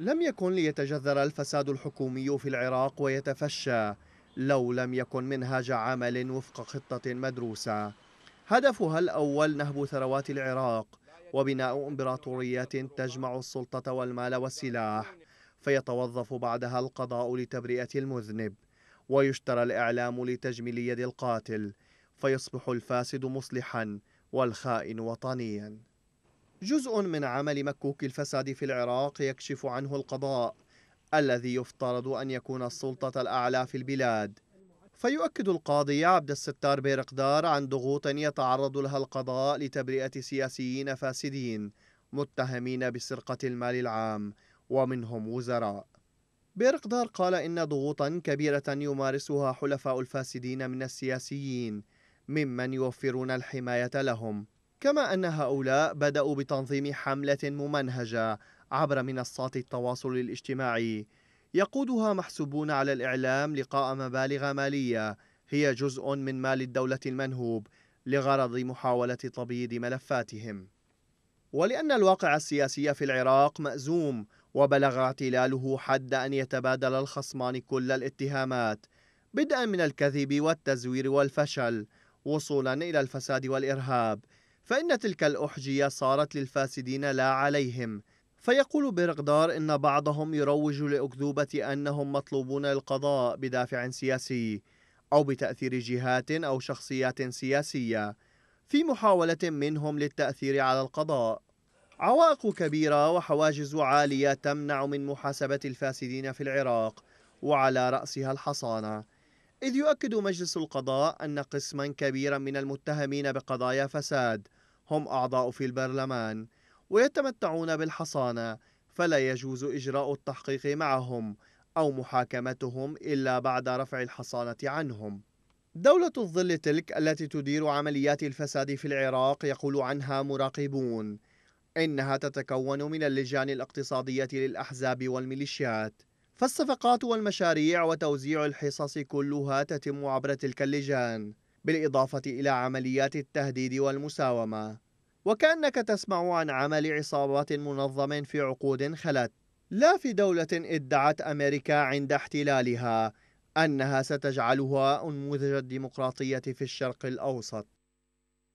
لم يكن ليتجذر الفساد الحكومي في العراق ويتفشى لو لم يكن منهاج عمل وفق خطة مدروسة هدفها الأول نهب ثروات العراق وبناء إمبراطوريات تجمع السلطة والمال والسلاح فيتوظف بعدها القضاء لتبرئة المذنب ويشترى الإعلام لتجميل يد القاتل فيصبح الفاسد مصلحا والخائن وطنيا جزء من عمل مكوك الفساد في العراق يكشف عنه القضاء الذي يفترض أن يكون السلطة الأعلى في البلاد فيؤكد القاضي عبد الستار بيرقدار عن ضغوط يتعرض لها القضاء لتبرئة سياسيين فاسدين متهمين بسرقة المال العام ومنهم وزراء بيرقدار قال إن ضغوطا كبيرة يمارسها حلفاء الفاسدين من السياسيين ممن يوفرون الحماية لهم كما أن هؤلاء بدأوا بتنظيم حملة ممنهجة عبر منصات التواصل الاجتماعي يقودها محسوبون على الإعلام لقاء مبالغ مالية هي جزء من مال الدولة المنهوب لغرض محاولة تبييض ملفاتهم ولأن الواقع السياسي في العراق مأزوم وبلغ اعتلاله حد أن يتبادل الخصمان كل الاتهامات بدءا من الكذب والتزوير والفشل وصولا إلى الفساد والإرهاب فإن تلك الأحجية صارت للفاسدين لا عليهم فيقول برغدار إن بعضهم يروج لأكذوبة أنهم مطلوبون للقضاء بدافع سياسي أو بتأثير جهات أو شخصيات سياسية في محاولة منهم للتأثير على القضاء عوائق كبيرة وحواجز عالية تمنع من محاسبة الفاسدين في العراق وعلى رأسها الحصانة إذ يؤكد مجلس القضاء أن قسما كبيرا من المتهمين بقضايا فساد هم أعضاء في البرلمان ويتمتعون بالحصانة فلا يجوز إجراء التحقيق معهم أو محاكمتهم إلا بعد رفع الحصانة عنهم دولة الظل تلك التي تدير عمليات الفساد في العراق يقول عنها مراقبون إنها تتكون من اللجان الاقتصادية للأحزاب والميليشيات فالصفقات والمشاريع وتوزيع الحصص كلها تتم عبر تلك اللجان بالإضافة إلى عمليات التهديد والمساومة وكأنك تسمع عن عمل عصابات منظم في عقود خلت لا في دولة ادعت أمريكا عند احتلالها أنها ستجعلها أنموذج الديمقراطية في الشرق الأوسط